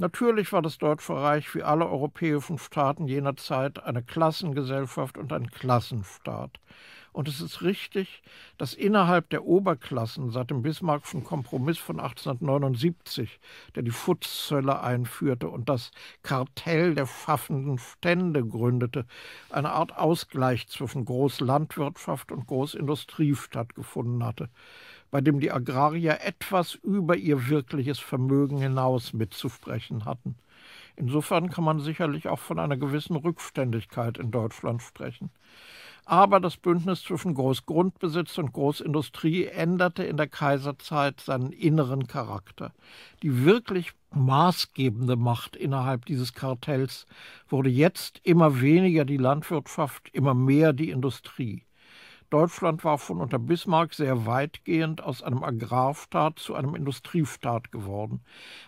Natürlich war das Deutsche Reich wie alle europäischen Staaten jener Zeit eine Klassengesellschaft und ein Klassenstaat. Und es ist richtig, dass innerhalb der Oberklassen seit dem Bismarckschen Kompromiss von 1879, der die Futzzölle einführte und das Kartell der schaffenden Stände gründete, eine Art Ausgleich zwischen Großlandwirtschaft und Großindustrie stattgefunden hatte bei dem die Agrarier etwas über ihr wirkliches Vermögen hinaus mitzusprechen hatten. Insofern kann man sicherlich auch von einer gewissen Rückständigkeit in Deutschland sprechen. Aber das Bündnis zwischen Großgrundbesitz und Großindustrie änderte in der Kaiserzeit seinen inneren Charakter. Die wirklich maßgebende Macht innerhalb dieses Kartells wurde jetzt immer weniger die Landwirtschaft, immer mehr die Industrie. Deutschland war von unter Bismarck sehr weitgehend aus einem Agrarstaat zu einem Industriestaat geworden.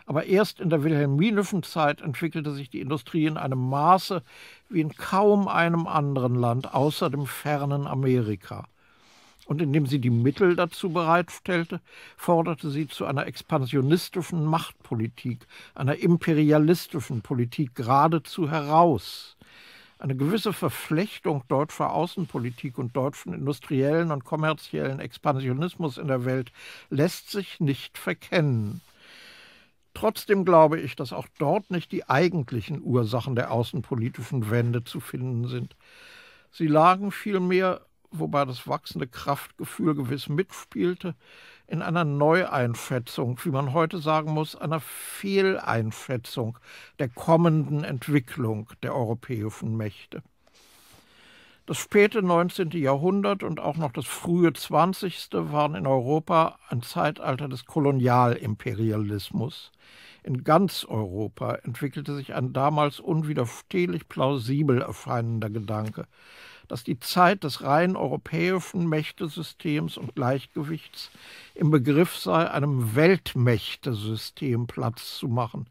Aber erst in der wilhelminischen Zeit entwickelte sich die Industrie in einem Maße wie in kaum einem anderen Land außer dem fernen Amerika. Und indem sie die Mittel dazu bereitstellte, forderte sie zu einer expansionistischen Machtpolitik, einer imperialistischen Politik geradezu heraus eine gewisse Verflechtung deutscher Außenpolitik und deutschen industriellen und kommerziellen Expansionismus in der Welt lässt sich nicht verkennen. Trotzdem glaube ich, dass auch dort nicht die eigentlichen Ursachen der außenpolitischen Wende zu finden sind. Sie lagen vielmehr wobei das wachsende Kraftgefühl gewiss mitspielte, in einer Neueinschätzung, wie man heute sagen muss, einer Fehleinschätzung der kommenden Entwicklung der europäischen Mächte. Das späte 19. Jahrhundert und auch noch das frühe 20. waren in Europa ein Zeitalter des Kolonialimperialismus. In ganz Europa entwickelte sich ein damals unwiderstehlich plausibel erscheinender Gedanke, dass die Zeit des rein europäischen Mächtesystems und Gleichgewichts im Begriff sei, einem Weltmächtesystem Platz zu machen,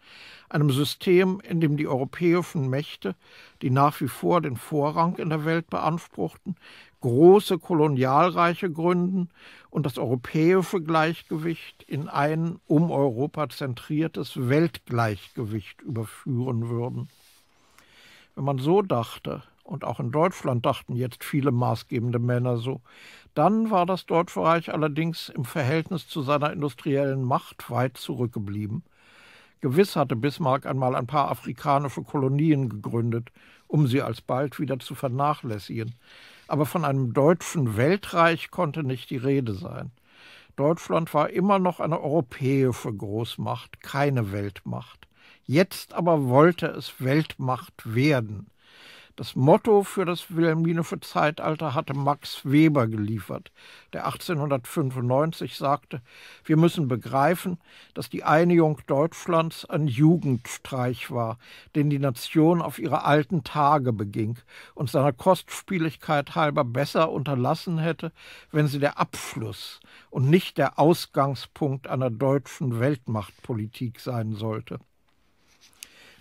einem System, in dem die europäischen Mächte, die nach wie vor den Vorrang in der Welt beanspruchten, große Kolonialreiche gründen und das europäische Gleichgewicht in ein um Europa zentriertes Weltgleichgewicht überführen würden. Wenn man so dachte, und auch in Deutschland dachten jetzt viele maßgebende Männer so, dann war das Deutsche Reich allerdings im Verhältnis zu seiner industriellen Macht weit zurückgeblieben. Gewiss hatte Bismarck einmal ein paar afrikanische Kolonien gegründet, um sie alsbald wieder zu vernachlässigen, aber von einem deutschen Weltreich konnte nicht die Rede sein. Deutschland war immer noch eine europäische Großmacht, keine Weltmacht. Jetzt aber wollte es Weltmacht werden. Das Motto für das Wilhelminische Zeitalter hatte Max Weber geliefert, der 1895 sagte, wir müssen begreifen, dass die Einigung Deutschlands ein Jugendstreich war, den die Nation auf ihre alten Tage beging und seiner Kostspieligkeit halber besser unterlassen hätte, wenn sie der Abschluss und nicht der Ausgangspunkt einer deutschen Weltmachtpolitik sein sollte.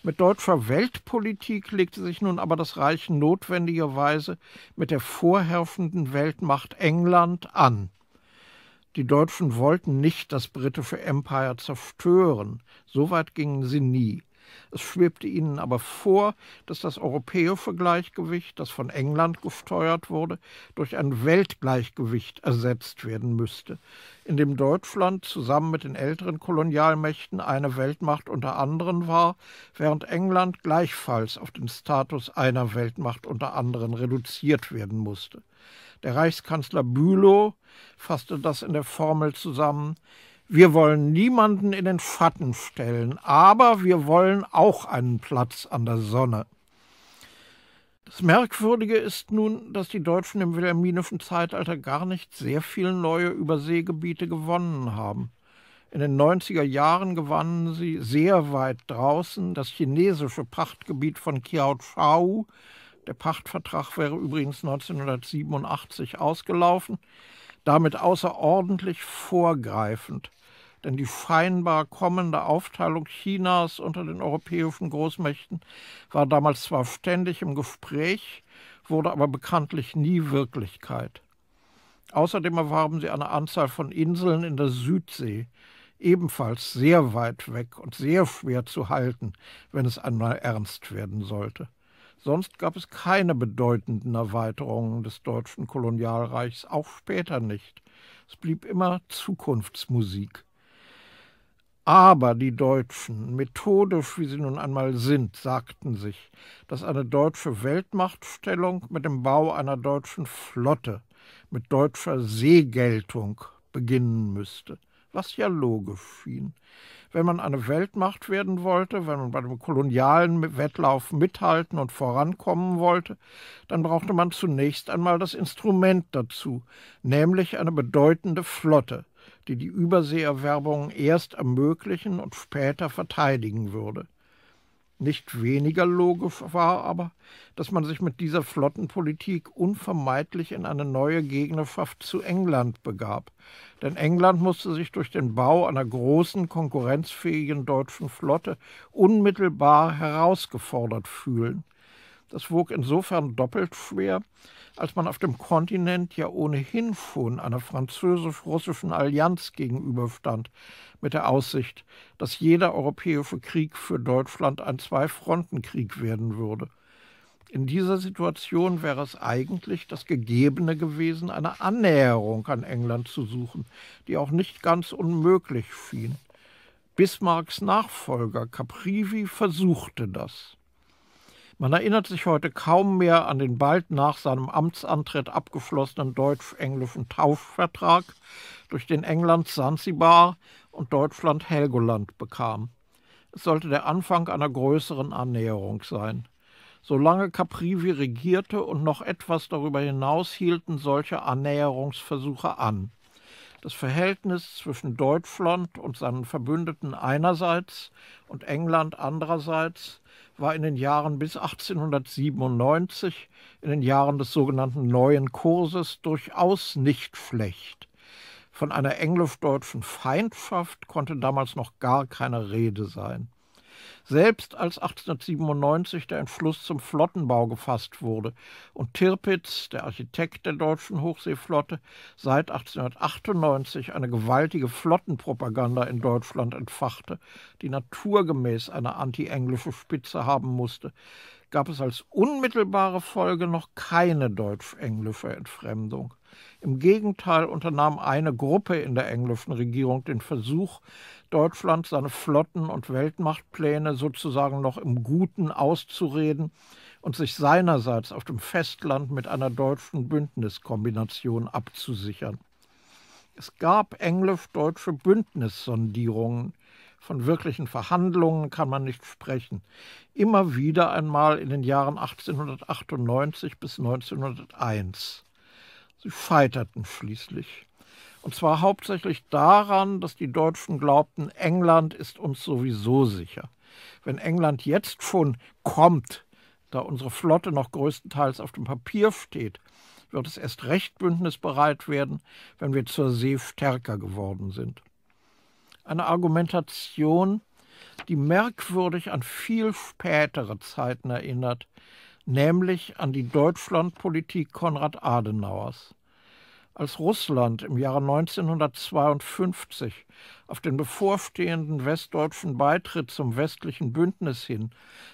Mit deutscher Weltpolitik legte sich nun aber das Reich notwendigerweise mit der vorherrschenden Weltmacht England an. Die Deutschen wollten nicht das britische Empire zerstören, so weit gingen sie nie. Es schwebte ihnen aber vor, dass das europäische Gleichgewicht, das von England gesteuert wurde, durch ein Weltgleichgewicht ersetzt werden müsste, in dem Deutschland zusammen mit den älteren Kolonialmächten eine Weltmacht unter anderen war, während England gleichfalls auf den Status einer Weltmacht unter anderen reduziert werden musste. Der Reichskanzler Bülow fasste das in der Formel zusammen wir wollen niemanden in den Schatten stellen, aber wir wollen auch einen Platz an der Sonne. Das Merkwürdige ist nun, dass die Deutschen im wilhelminischen Zeitalter gar nicht sehr viele neue Überseegebiete gewonnen haben. In den 90er Jahren gewannen sie sehr weit draußen das chinesische Pachtgebiet von Qiaochao. Der Pachtvertrag wäre übrigens 1987 ausgelaufen, damit außerordentlich vorgreifend denn die scheinbar kommende Aufteilung Chinas unter den europäischen Großmächten war damals zwar ständig im Gespräch, wurde aber bekanntlich nie Wirklichkeit. Außerdem erwarben sie eine Anzahl von Inseln in der Südsee, ebenfalls sehr weit weg und sehr schwer zu halten, wenn es einmal ernst werden sollte. Sonst gab es keine bedeutenden Erweiterungen des deutschen Kolonialreichs, auch später nicht. Es blieb immer Zukunftsmusik. Aber die Deutschen, methodisch wie sie nun einmal sind, sagten sich, dass eine deutsche Weltmachtstellung mit dem Bau einer deutschen Flotte, mit deutscher Seegeltung beginnen müsste was ja logisch schien. Wenn man eine Weltmacht werden wollte, wenn man bei dem kolonialen Wettlauf mithalten und vorankommen wollte, dann brauchte man zunächst einmal das Instrument dazu, nämlich eine bedeutende Flotte die die Überseeerwerbung erst ermöglichen und später verteidigen würde. Nicht weniger logisch war aber, dass man sich mit dieser Flottenpolitik unvermeidlich in eine neue Gegnerschaft zu England begab, denn England musste sich durch den Bau einer großen, konkurrenzfähigen deutschen Flotte unmittelbar herausgefordert fühlen – das wog insofern doppelt schwer, als man auf dem Kontinent ja ohnehin schon einer französisch-russischen Allianz gegenüberstand, mit der Aussicht, dass jeder europäische Krieg für Deutschland ein Zwei-Fronten-Krieg werden würde. In dieser Situation wäre es eigentlich das Gegebene gewesen, eine Annäherung an England zu suchen, die auch nicht ganz unmöglich schien. Bismarcks Nachfolger Caprivi versuchte das. Man erinnert sich heute kaum mehr an den bald nach seinem Amtsantritt abgeschlossenen deutsch-englischen Taufvertrag, durch den England Zanzibar und Deutschland Helgoland bekam. Es sollte der Anfang einer größeren Annäherung sein. Solange Caprivi regierte und noch etwas darüber hinaus hielten solche Annäherungsversuche an. Das Verhältnis zwischen Deutschland und seinen Verbündeten einerseits und England andererseits war in den Jahren bis 1897, in den Jahren des sogenannten Neuen Kurses, durchaus nicht schlecht. Von einer englisch-deutschen Feindschaft konnte damals noch gar keine Rede sein selbst als 1897 der Entschluss zum Flottenbau gefasst wurde und Tirpitz, der Architekt der deutschen Hochseeflotte, seit 1898 eine gewaltige Flottenpropaganda in Deutschland entfachte, die naturgemäß eine anti-englische Spitze haben musste, gab es als unmittelbare Folge noch keine deutsch-englische Entfremdung. Im Gegenteil unternahm eine Gruppe in der englischen Regierung den Versuch, Deutschland seine Flotten- und Weltmachtpläne sozusagen noch im Guten auszureden und sich seinerseits auf dem Festland mit einer deutschen Bündniskombination abzusichern. Es gab englisch-deutsche Bündnissondierungen. Von wirklichen Verhandlungen kann man nicht sprechen. Immer wieder einmal in den Jahren 1898 bis 1901. Sie scheiterten schließlich. Und zwar hauptsächlich daran, dass die Deutschen glaubten, England ist uns sowieso sicher. Wenn England jetzt schon kommt, da unsere Flotte noch größtenteils auf dem Papier steht, wird es erst recht bündnisbereit werden, wenn wir zur See stärker geworden sind. Eine Argumentation, die merkwürdig an viel spätere Zeiten erinnert, nämlich an die Deutschlandpolitik Konrad Adenauers als Russland im Jahre 1952 auf den bevorstehenden westdeutschen Beitritt zum westlichen Bündnis hin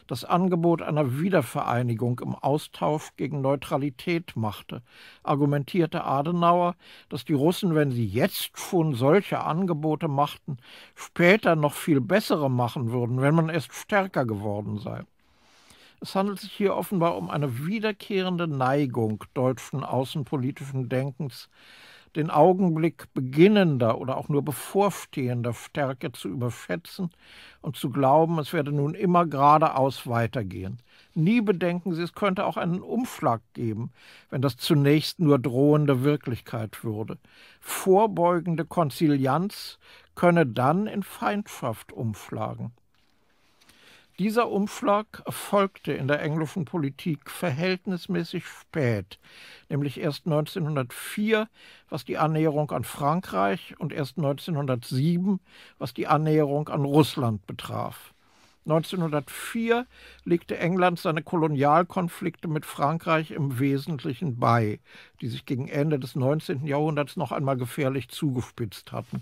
das Angebot einer Wiedervereinigung im Austausch gegen Neutralität machte, argumentierte Adenauer, dass die Russen, wenn sie jetzt schon solche Angebote machten, später noch viel bessere machen würden, wenn man erst stärker geworden sei. Es handelt sich hier offenbar um eine wiederkehrende Neigung deutschen außenpolitischen Denkens, den Augenblick beginnender oder auch nur bevorstehender Stärke zu überschätzen und zu glauben, es werde nun immer geradeaus weitergehen. Nie bedenken Sie, es könnte auch einen Umschlag geben, wenn das zunächst nur drohende Wirklichkeit würde. Vorbeugende Konzilianz könne dann in Feindschaft umschlagen. Dieser Umschlag erfolgte in der englischen Politik verhältnismäßig spät, nämlich erst 1904, was die Annäherung an Frankreich und erst 1907, was die Annäherung an Russland betraf. 1904 legte England seine Kolonialkonflikte mit Frankreich im Wesentlichen bei, die sich gegen Ende des 19. Jahrhunderts noch einmal gefährlich zugespitzt hatten.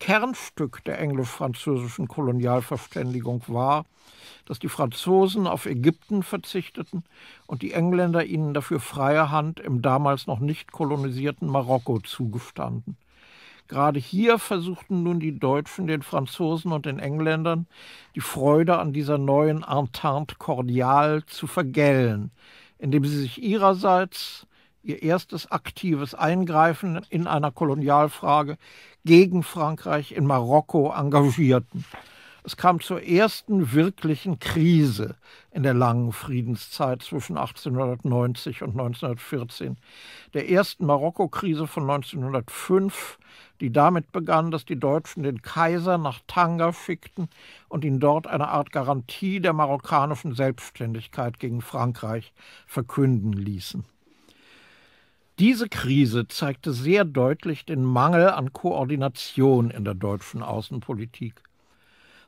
Kernstück der englisch-französischen Kolonialverständigung war, dass die Franzosen auf Ägypten verzichteten und die Engländer ihnen dafür freie Hand im damals noch nicht kolonisierten Marokko zugestanden. Gerade hier versuchten nun die Deutschen, den Franzosen und den Engländern die Freude an dieser neuen Entente cordial zu vergällen, indem sie sich ihrerseits ihr erstes aktives Eingreifen in einer Kolonialfrage gegen Frankreich in Marokko engagierten. Es kam zur ersten wirklichen Krise in der langen Friedenszeit zwischen 1890 und 1914, der ersten Marokko-Krise von 1905, die damit begann, dass die Deutschen den Kaiser nach Tanga schickten und ihn dort eine Art Garantie der marokkanischen Selbstständigkeit gegen Frankreich verkünden ließen. Diese Krise zeigte sehr deutlich den Mangel an Koordination in der deutschen Außenpolitik.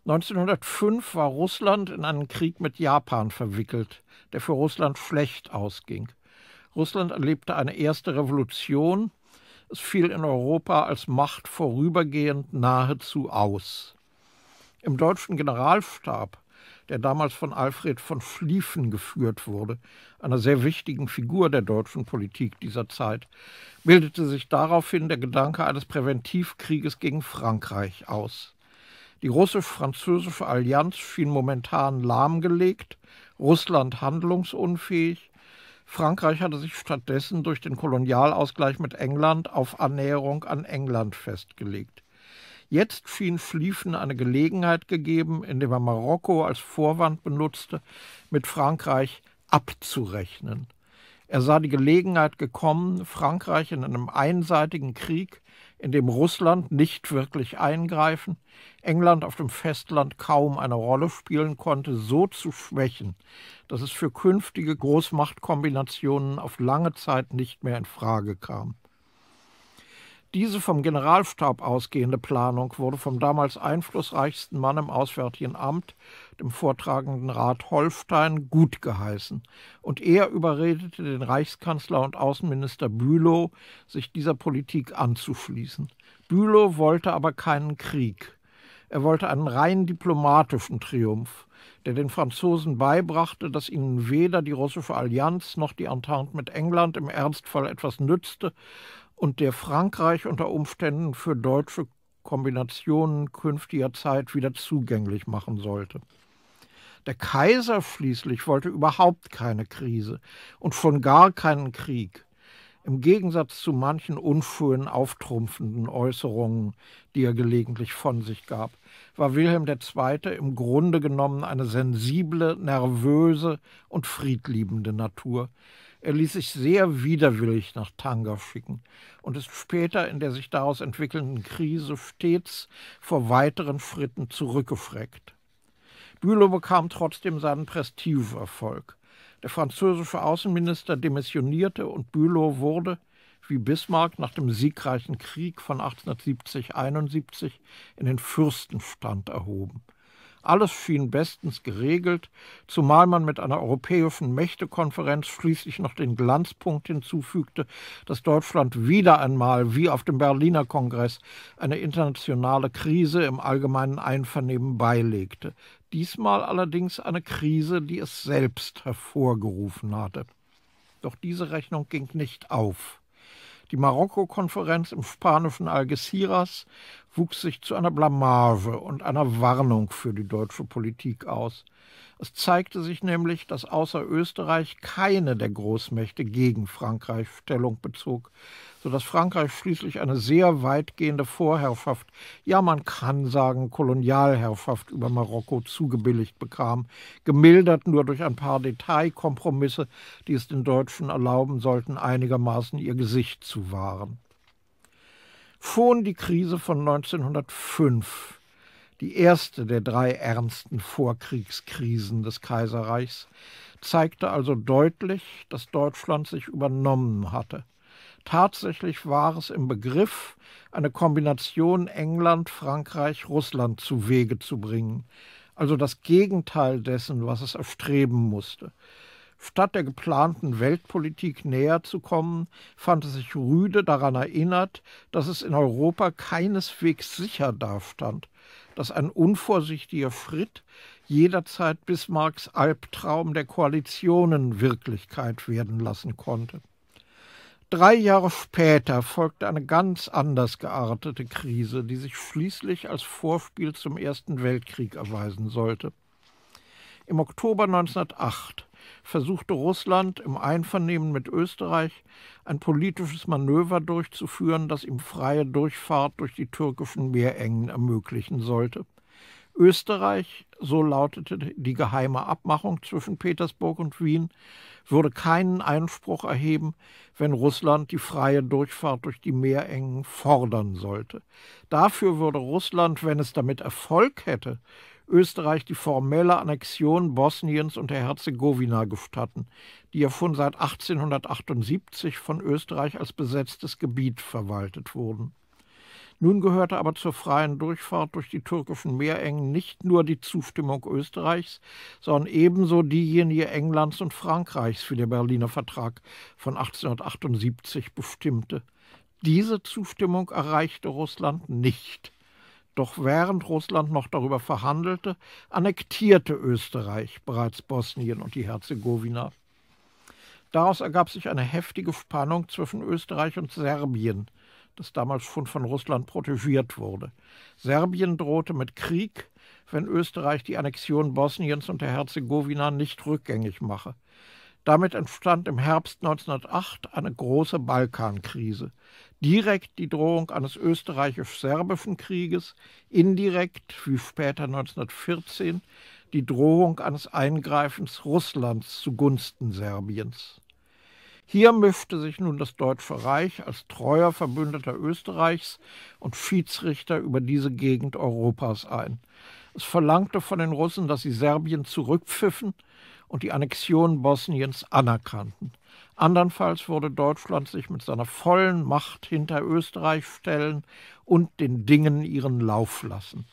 1905 war Russland in einen Krieg mit Japan verwickelt, der für Russland schlecht ausging. Russland erlebte eine erste Revolution, es fiel in Europa als Macht vorübergehend nahezu aus. Im deutschen Generalstab der damals von Alfred von Schlieffen geführt wurde, einer sehr wichtigen Figur der deutschen Politik dieser Zeit, bildete sich daraufhin der Gedanke eines Präventivkrieges gegen Frankreich aus. Die russisch-französische Allianz schien momentan lahmgelegt, Russland handlungsunfähig, Frankreich hatte sich stattdessen durch den Kolonialausgleich mit England auf Annäherung an England festgelegt. Jetzt schien Fliefen eine Gelegenheit gegeben, indem er Marokko als Vorwand benutzte, mit Frankreich abzurechnen. Er sah die Gelegenheit gekommen, Frankreich in einem einseitigen Krieg, in dem Russland nicht wirklich eingreifen, England auf dem Festland kaum eine Rolle spielen konnte, so zu schwächen, dass es für künftige Großmachtkombinationen auf lange Zeit nicht mehr in Frage kam. Diese vom Generalstab ausgehende Planung wurde vom damals einflussreichsten Mann im Auswärtigen Amt, dem vortragenden Rat Holstein, gut geheißen, und er überredete den Reichskanzler und Außenminister Bülow, sich dieser Politik anzuschließen. Bülow wollte aber keinen Krieg. Er wollte einen rein diplomatischen Triumph, der den Franzosen beibrachte, dass ihnen weder die russische Allianz noch die Entente mit England im Ernstfall etwas nützte, und der Frankreich unter Umständen für deutsche Kombinationen künftiger Zeit wieder zugänglich machen sollte. Der Kaiser schließlich wollte überhaupt keine Krise und schon gar keinen Krieg, im Gegensatz zu manchen unschönen, auftrumpfenden Äußerungen, die er gelegentlich von sich gab, war Wilhelm II. im Grunde genommen eine sensible, nervöse und friedliebende Natur, er ließ sich sehr widerwillig nach Tanga schicken und ist später in der sich daraus entwickelnden Krise stets vor weiteren Fritten zurückgefreckt. Bülow bekam trotzdem seinen Prestigeerfolg. Der französische Außenminister demissionierte und Bülow wurde, wie Bismarck nach dem siegreichen Krieg von 1870-71, in den Fürstenstand erhoben – alles schien bestens geregelt, zumal man mit einer europäischen Mächtekonferenz schließlich noch den Glanzpunkt hinzufügte, dass Deutschland wieder einmal, wie auf dem Berliner Kongress, eine internationale Krise im allgemeinen Einvernehmen beilegte. Diesmal allerdings eine Krise, die es selbst hervorgerufen hatte. Doch diese Rechnung ging nicht auf. Die Marokko-Konferenz im spanischen Algeciras wuchs sich zu einer Blamage und einer Warnung für die deutsche Politik aus. Es zeigte sich nämlich, dass außer Österreich keine der Großmächte gegen Frankreich Stellung bezog, sodass Frankreich schließlich eine sehr weitgehende Vorherrschaft, ja man kann sagen Kolonialherrschaft über Marokko zugebilligt bekam, gemildert nur durch ein paar Detailkompromisse, die es den Deutschen erlauben sollten, einigermaßen ihr Gesicht zu wahren. Schon die Krise von 1905 die erste der drei ernsten Vorkriegskrisen des Kaiserreichs, zeigte also deutlich, dass Deutschland sich übernommen hatte. Tatsächlich war es im Begriff, eine Kombination England, Frankreich, Russland zu Wege zu bringen, also das Gegenteil dessen, was es erstreben musste. Statt der geplanten Weltpolitik näher zu kommen, fand es sich Rüde daran erinnert, dass es in Europa keineswegs sicher dastand, dass ein unvorsichtiger Fritt jederzeit Bismarcks Albtraum der Koalitionen Wirklichkeit werden lassen konnte. Drei Jahre später folgte eine ganz anders geartete Krise, die sich schließlich als Vorspiel zum Ersten Weltkrieg erweisen sollte. Im Oktober 1908 versuchte Russland im Einvernehmen mit Österreich ein politisches Manöver durchzuführen, das ihm freie Durchfahrt durch die türkischen Meerengen ermöglichen sollte. Österreich, so lautete die geheime Abmachung zwischen Petersburg und Wien, würde keinen Einspruch erheben, wenn Russland die freie Durchfahrt durch die Meerengen fordern sollte. Dafür würde Russland, wenn es damit Erfolg hätte, Österreich die formelle Annexion Bosniens und der Herzegowina gestatten, die ja schon seit 1878 von Österreich als besetztes Gebiet verwaltet wurden. Nun gehörte aber zur freien Durchfahrt durch die türkischen Meerengen nicht nur die Zustimmung Österreichs, sondern ebenso diejenige Englands und Frankreichs, wie der Berliner Vertrag von 1878 bestimmte. Diese Zustimmung erreichte Russland nicht. Doch während Russland noch darüber verhandelte, annektierte Österreich bereits Bosnien und die Herzegowina. Daraus ergab sich eine heftige Spannung zwischen Österreich und Serbien, das damals schon von Russland protegiert wurde. Serbien drohte mit Krieg, wenn Österreich die Annexion Bosniens und der Herzegowina nicht rückgängig mache. Damit entstand im Herbst 1908 eine große Balkankrise direkt die Drohung eines österreichisch-serbischen Krieges, indirekt, wie später 1914, die Drohung eines Eingreifens Russlands zugunsten Serbiens. Hier mischte sich nun das Deutsche Reich als treuer Verbündeter Österreichs und Schiedsrichter über diese Gegend Europas ein. Es verlangte von den Russen, dass sie Serbien zurückpfiffen und die Annexion Bosniens anerkannten. Andernfalls würde Deutschland sich mit seiner vollen Macht hinter Österreich stellen und den Dingen ihren Lauf lassen.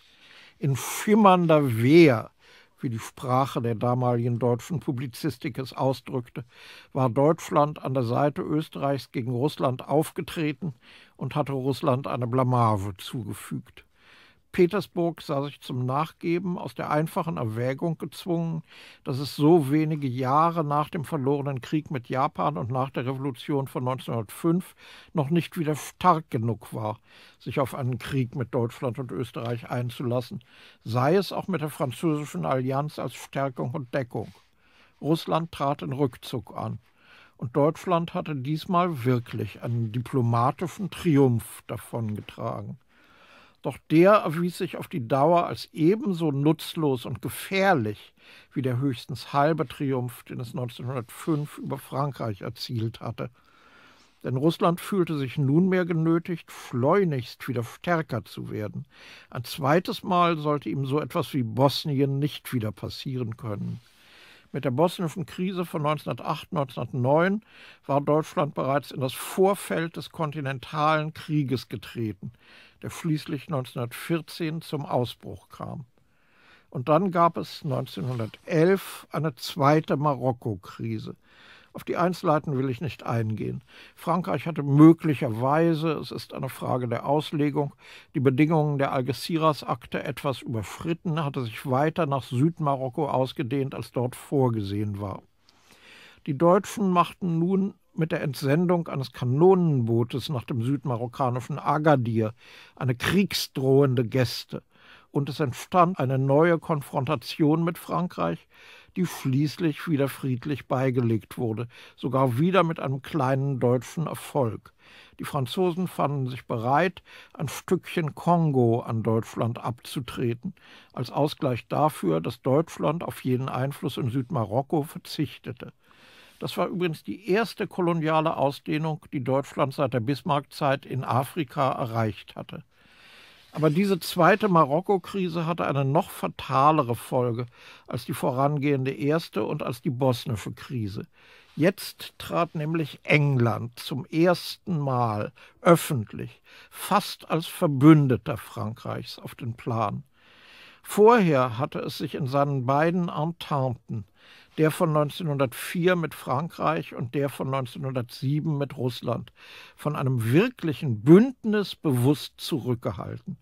In schimmernder Wehr, wie die Sprache der damaligen deutschen Publizistik es ausdrückte, war Deutschland an der Seite Österreichs gegen Russland aufgetreten und hatte Russland eine Blamage zugefügt. Petersburg sah sich zum Nachgeben aus der einfachen Erwägung gezwungen, dass es so wenige Jahre nach dem verlorenen Krieg mit Japan und nach der Revolution von 1905 noch nicht wieder stark genug war, sich auf einen Krieg mit Deutschland und Österreich einzulassen, sei es auch mit der französischen Allianz als Stärkung und Deckung. Russland trat in Rückzug an. Und Deutschland hatte diesmal wirklich einen diplomatischen Triumph davongetragen. Doch der erwies sich auf die Dauer als ebenso nutzlos und gefährlich wie der höchstens halbe Triumph, den es 1905 über Frankreich erzielt hatte. Denn Russland fühlte sich nunmehr genötigt, schleunigst wieder stärker zu werden. Ein zweites Mal sollte ihm so etwas wie Bosnien nicht wieder passieren können. Mit der bosnischen Krise von 1908, 1909 war Deutschland bereits in das Vorfeld des kontinentalen Krieges getreten, der schließlich 1914 zum Ausbruch kam. Und dann gab es 1911 eine zweite Marokko-Krise. Auf die Einzelheiten will ich nicht eingehen. Frankreich hatte möglicherweise, es ist eine Frage der Auslegung, die Bedingungen der Algeciras-Akte etwas überschritten, hatte sich weiter nach Südmarokko ausgedehnt, als dort vorgesehen war. Die Deutschen machten nun mit der Entsendung eines Kanonenbootes nach dem südmarokkanischen Agadir eine kriegsdrohende Geste und es entstand eine neue Konfrontation mit Frankreich, die schließlich wieder friedlich beigelegt wurde, sogar wieder mit einem kleinen deutschen Erfolg. Die Franzosen fanden sich bereit, ein Stückchen Kongo an Deutschland abzutreten, als Ausgleich dafür, dass Deutschland auf jeden Einfluss in Südmarokko verzichtete. Das war übrigens die erste koloniale Ausdehnung, die Deutschland seit der Bismarck-Zeit in Afrika erreicht hatte. Aber diese zweite Marokko-Krise hatte eine noch fatalere Folge als die vorangehende erste und als die bosnische Krise. Jetzt trat nämlich England zum ersten Mal öffentlich, fast als Verbündeter Frankreichs auf den Plan. Vorher hatte es sich in seinen beiden Ententen, der von 1904 mit Frankreich und der von 1907 mit Russland, von einem wirklichen Bündnis bewusst zurückgehalten.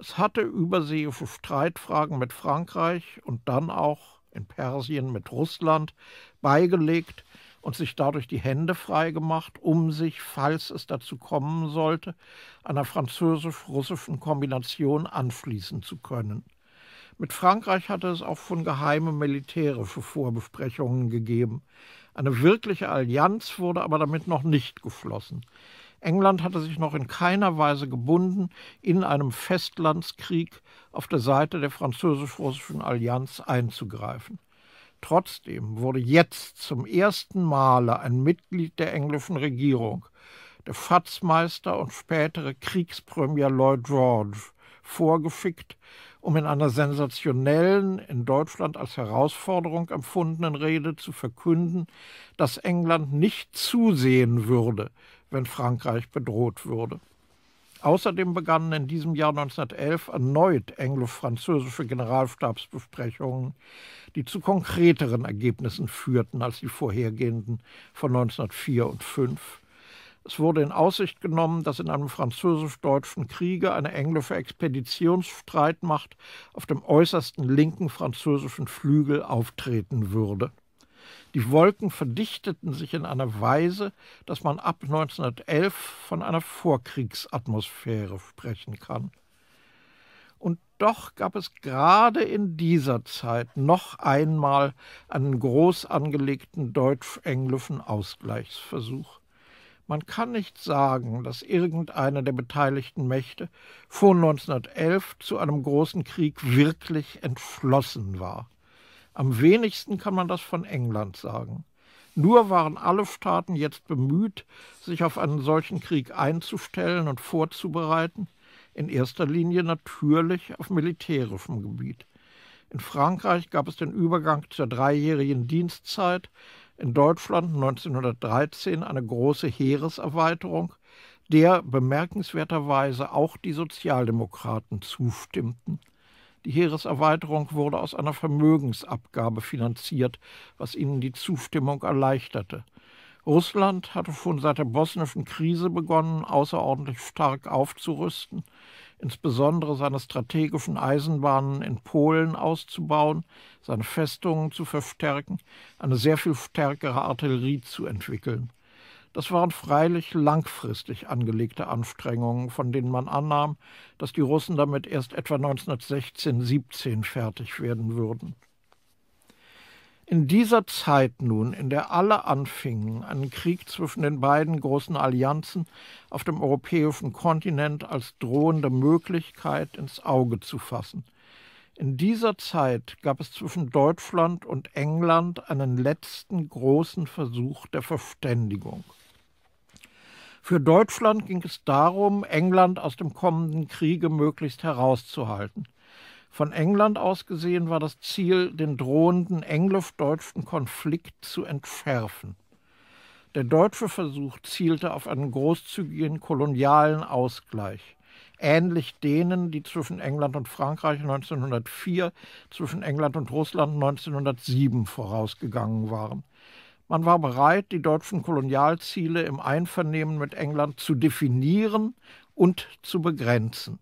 Es hatte überseeische Streitfragen mit Frankreich und dann auch in Persien mit Russland beigelegt und sich dadurch die Hände frei gemacht, um sich, falls es dazu kommen sollte, einer französisch-russischen Kombination anschließen zu können. Mit Frankreich hatte es auch schon geheime militärische Vorbesprechungen gegeben. Eine wirkliche Allianz wurde aber damit noch nicht geschlossen. England hatte sich noch in keiner Weise gebunden, in einem Festlandskrieg auf der Seite der französisch-russischen Allianz einzugreifen. Trotzdem wurde jetzt zum ersten Male ein Mitglied der englischen Regierung, der Fatzmeister und spätere Kriegspremier Lloyd George, vorgeschickt, um in einer sensationellen, in Deutschland als Herausforderung empfundenen Rede zu verkünden, dass England nicht zusehen würde, wenn Frankreich bedroht würde. Außerdem begannen in diesem Jahr 1911 erneut englo-französische Generalstabsbesprechungen, die zu konkreteren Ergebnissen führten als die vorhergehenden von 1904 und 1905. Es wurde in Aussicht genommen, dass in einem französisch-deutschen Kriege eine englische Expeditionsstreitmacht auf dem äußersten linken französischen Flügel auftreten würde. Die Wolken verdichteten sich in einer Weise, dass man ab 1911 von einer Vorkriegsatmosphäre sprechen kann. Und doch gab es gerade in dieser Zeit noch einmal einen groß angelegten deutsch-englischen Ausgleichsversuch. Man kann nicht sagen, dass irgendeine der beteiligten Mächte vor 1911 zu einem großen Krieg wirklich entschlossen war. Am wenigsten kann man das von England sagen. Nur waren alle Staaten jetzt bemüht, sich auf einen solchen Krieg einzustellen und vorzubereiten, in erster Linie natürlich auf militärischem Gebiet. In Frankreich gab es den Übergang zur dreijährigen Dienstzeit, in Deutschland 1913 eine große Heereserweiterung, der bemerkenswerterweise auch die Sozialdemokraten zustimmten. Die Heereserweiterung wurde aus einer Vermögensabgabe finanziert, was ihnen die Zustimmung erleichterte. Russland hatte schon seit der bosnischen Krise begonnen, außerordentlich stark aufzurüsten, insbesondere seine strategischen Eisenbahnen in Polen auszubauen, seine Festungen zu verstärken, eine sehr viel stärkere Artillerie zu entwickeln. Das waren freilich langfristig angelegte Anstrengungen, von denen man annahm, dass die Russen damit erst etwa 1916-17 fertig werden würden. In dieser Zeit nun, in der alle anfingen, einen Krieg zwischen den beiden großen Allianzen auf dem europäischen Kontinent als drohende Möglichkeit ins Auge zu fassen. In dieser Zeit gab es zwischen Deutschland und England einen letzten großen Versuch der Verständigung. Für Deutschland ging es darum, England aus dem kommenden Kriege möglichst herauszuhalten. Von England aus gesehen war das Ziel, den drohenden englisch-deutschen Konflikt zu entschärfen. Der deutsche Versuch zielte auf einen großzügigen kolonialen Ausgleich, ähnlich denen, die zwischen England und Frankreich 1904, zwischen England und Russland 1907 vorausgegangen waren. Man war bereit, die deutschen Kolonialziele im Einvernehmen mit England zu definieren und zu begrenzen.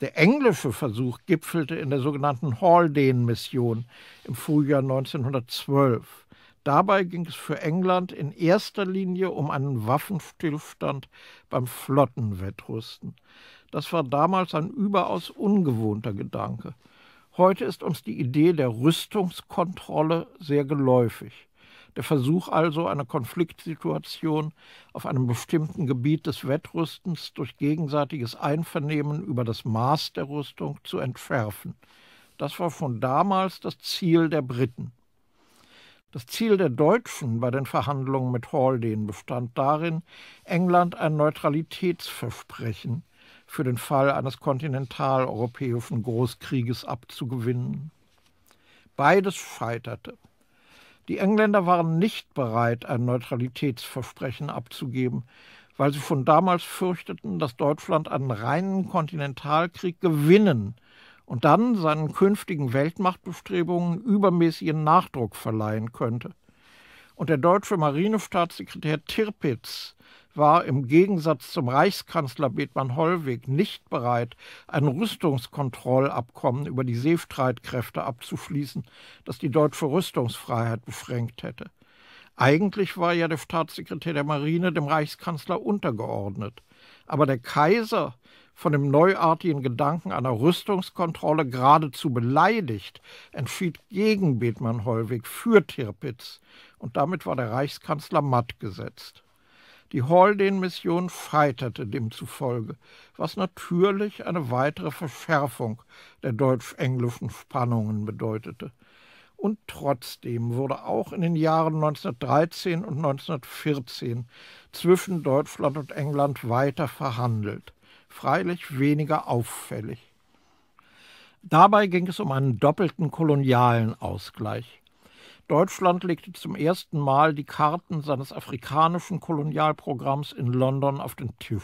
Der englische Versuch gipfelte in der sogenannten Haldane-Mission im Frühjahr 1912. Dabei ging es für England in erster Linie um einen Waffenstillstand beim Flottenwettrüsten. Das war damals ein überaus ungewohnter Gedanke. Heute ist uns die Idee der Rüstungskontrolle sehr geläufig. Der Versuch also eine Konfliktsituation auf einem bestimmten Gebiet des Wettrüstens durch gegenseitiges Einvernehmen über das Maß der Rüstung zu entschärfen. Das war von damals das Ziel der Briten. Das Ziel der Deutschen bei den Verhandlungen mit Haldane bestand darin, England ein Neutralitätsversprechen für den Fall eines kontinentaleuropäischen Großkrieges abzugewinnen. Beides scheiterte. Die Engländer waren nicht bereit, ein Neutralitätsversprechen abzugeben, weil sie von damals fürchteten, dass Deutschland einen reinen Kontinentalkrieg gewinnen und dann seinen künftigen Weltmachtbestrebungen übermäßigen Nachdruck verleihen könnte und der deutsche Marinestaatssekretär Tirpitz war im Gegensatz zum Reichskanzler Bethmann Hollweg nicht bereit, ein Rüstungskontrollabkommen über die Seestreitkräfte abzuschließen, das die deutsche Rüstungsfreiheit beschränkt hätte. Eigentlich war ja der Staatssekretär der Marine dem Reichskanzler untergeordnet. Aber der Kaiser von dem neuartigen Gedanken einer Rüstungskontrolle geradezu beleidigt, entschied gegen Bethmann-Hollweg für Tirpitz und damit war der Reichskanzler matt gesetzt. Die Holden-Mission scheiterte demzufolge, was natürlich eine weitere Verschärfung der deutsch-englischen Spannungen bedeutete. Und trotzdem wurde auch in den Jahren 1913 und 1914 zwischen Deutschland und England weiter verhandelt freilich weniger auffällig. Dabei ging es um einen doppelten kolonialen Ausgleich. Deutschland legte zum ersten Mal die Karten seines afrikanischen Kolonialprogramms in London auf den Tisch.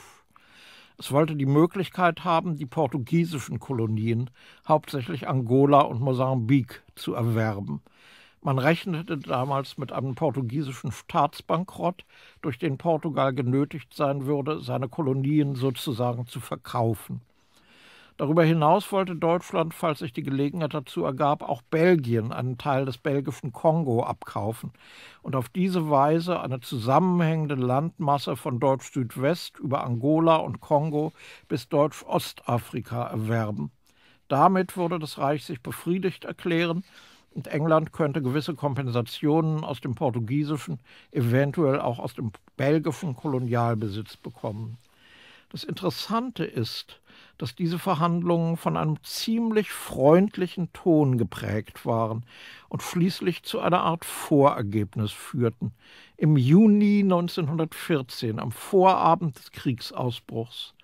Es wollte die Möglichkeit haben, die portugiesischen Kolonien, hauptsächlich Angola und Mosambik, zu erwerben. Man rechnete damals mit einem portugiesischen Staatsbankrott, durch den Portugal genötigt sein würde, seine Kolonien sozusagen zu verkaufen. Darüber hinaus wollte Deutschland, falls sich die Gelegenheit dazu ergab, auch Belgien einen Teil des belgischen Kongo abkaufen und auf diese Weise eine zusammenhängende Landmasse von Deutsch-Südwest über Angola und Kongo bis Deutsch-Ostafrika erwerben. Damit würde das Reich sich befriedigt erklären und England könnte gewisse Kompensationen aus dem portugiesischen, eventuell auch aus dem belgischen Kolonialbesitz bekommen. Das Interessante ist, dass diese Verhandlungen von einem ziemlich freundlichen Ton geprägt waren und schließlich zu einer Art Vorergebnis führten. Im Juni 1914, am Vorabend des Kriegsausbruchs,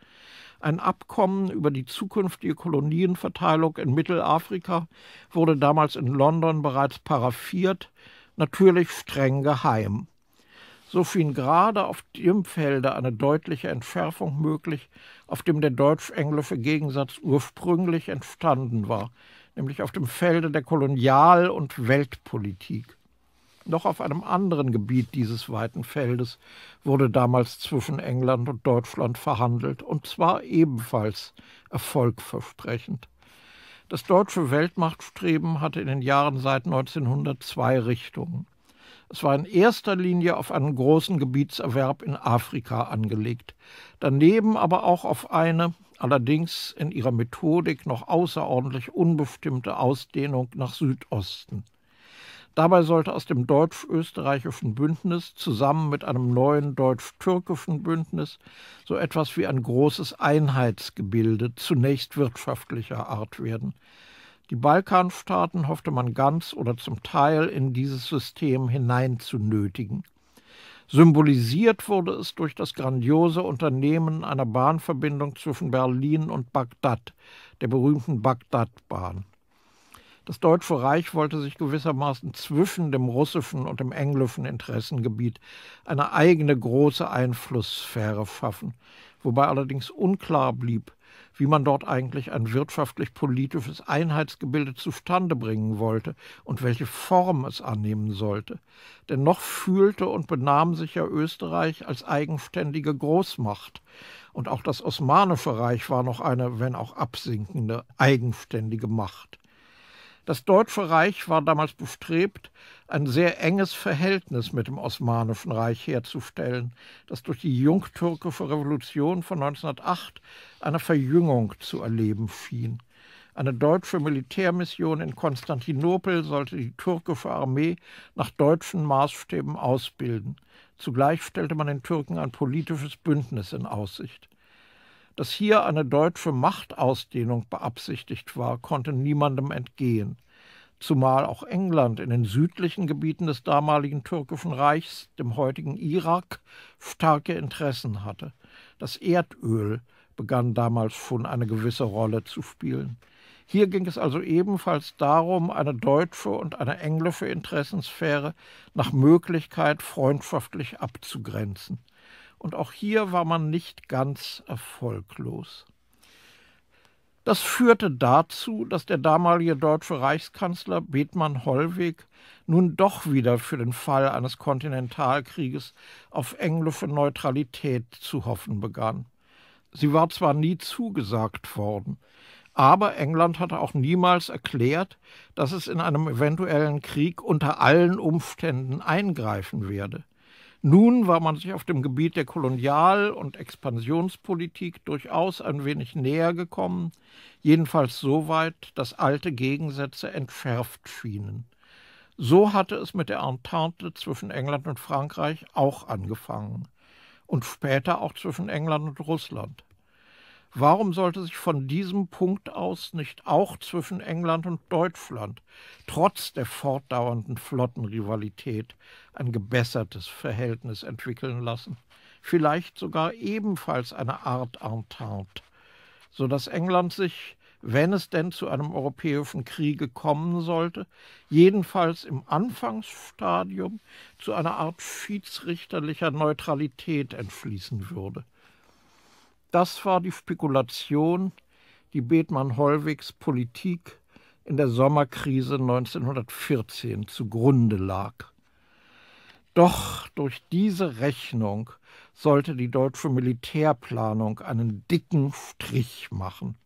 ein Abkommen über die zukünftige Kolonienverteilung in Mittelafrika wurde damals in London bereits paraffiert, natürlich streng geheim. So schien gerade auf dem Felde eine deutliche Entschärfung möglich, auf dem der deutsch-englische Gegensatz ursprünglich entstanden war, nämlich auf dem Felde der Kolonial- und Weltpolitik. Noch auf einem anderen Gebiet dieses weiten Feldes wurde damals zwischen England und Deutschland verhandelt, und zwar ebenfalls erfolgversprechend. Das deutsche Weltmachtstreben hatte in den Jahren seit 1900 zwei Richtungen. Es war in erster Linie auf einen großen Gebietserwerb in Afrika angelegt, daneben aber auch auf eine, allerdings in ihrer Methodik noch außerordentlich unbestimmte Ausdehnung nach Südosten – Dabei sollte aus dem deutsch-österreichischen Bündnis zusammen mit einem neuen deutsch-türkischen Bündnis so etwas wie ein großes Einheitsgebilde zunächst wirtschaftlicher Art werden. Die Balkanstaaten hoffte man ganz oder zum Teil in dieses System hineinzunötigen. Symbolisiert wurde es durch das grandiose Unternehmen einer Bahnverbindung zwischen Berlin und Bagdad, der berühmten Bagdad-Bahn. Das Deutsche Reich wollte sich gewissermaßen zwischen dem russischen und dem englischen Interessengebiet eine eigene große Einflusssphäre schaffen, wobei allerdings unklar blieb, wie man dort eigentlich ein wirtschaftlich-politisches Einheitsgebilde zustande bringen wollte und welche Form es annehmen sollte. Denn noch fühlte und benahm sich ja Österreich als eigenständige Großmacht. Und auch das Osmanische Reich war noch eine, wenn auch absinkende, eigenständige Macht. Das Deutsche Reich war damals bestrebt, ein sehr enges Verhältnis mit dem Osmanischen Reich herzustellen, das durch die jungtürkische Revolution von 1908 eine Verjüngung zu erleben schien. Eine deutsche Militärmission in Konstantinopel sollte die türkische Armee nach deutschen Maßstäben ausbilden. Zugleich stellte man den Türken ein politisches Bündnis in Aussicht. Dass hier eine deutsche Machtausdehnung beabsichtigt war, konnte niemandem entgehen zumal auch England in den südlichen Gebieten des damaligen türkischen Reichs, dem heutigen Irak, starke Interessen hatte. Das Erdöl begann damals schon eine gewisse Rolle zu spielen. Hier ging es also ebenfalls darum, eine deutsche und eine englische Interessensphäre nach Möglichkeit freundschaftlich abzugrenzen und auch hier war man nicht ganz erfolglos. Das führte dazu, dass der damalige deutsche Reichskanzler Bethmann Hollweg nun doch wieder für den Fall eines Kontinentalkrieges auf englische Neutralität zu hoffen begann. Sie war zwar nie zugesagt worden, aber England hatte auch niemals erklärt, dass es in einem eventuellen Krieg unter allen Umständen eingreifen werde. Nun war man sich auf dem Gebiet der Kolonial- und Expansionspolitik durchaus ein wenig näher gekommen, jedenfalls so weit, dass alte Gegensätze entschärft schienen. So hatte es mit der Entente zwischen England und Frankreich auch angefangen und später auch zwischen England und Russland. Warum sollte sich von diesem Punkt aus nicht auch zwischen England und Deutschland trotz der fortdauernden Flottenrivalität ein gebessertes Verhältnis entwickeln lassen? Vielleicht sogar ebenfalls eine Art Entente, so dass England sich, wenn es denn zu einem europäischen Kriege kommen sollte, jedenfalls im Anfangsstadium zu einer Art schiedsrichterlicher Neutralität entschließen würde – das war die Spekulation, die Bethmann-Hollwegs Politik in der Sommerkrise 1914 zugrunde lag. Doch durch diese Rechnung sollte die deutsche Militärplanung einen dicken Strich machen.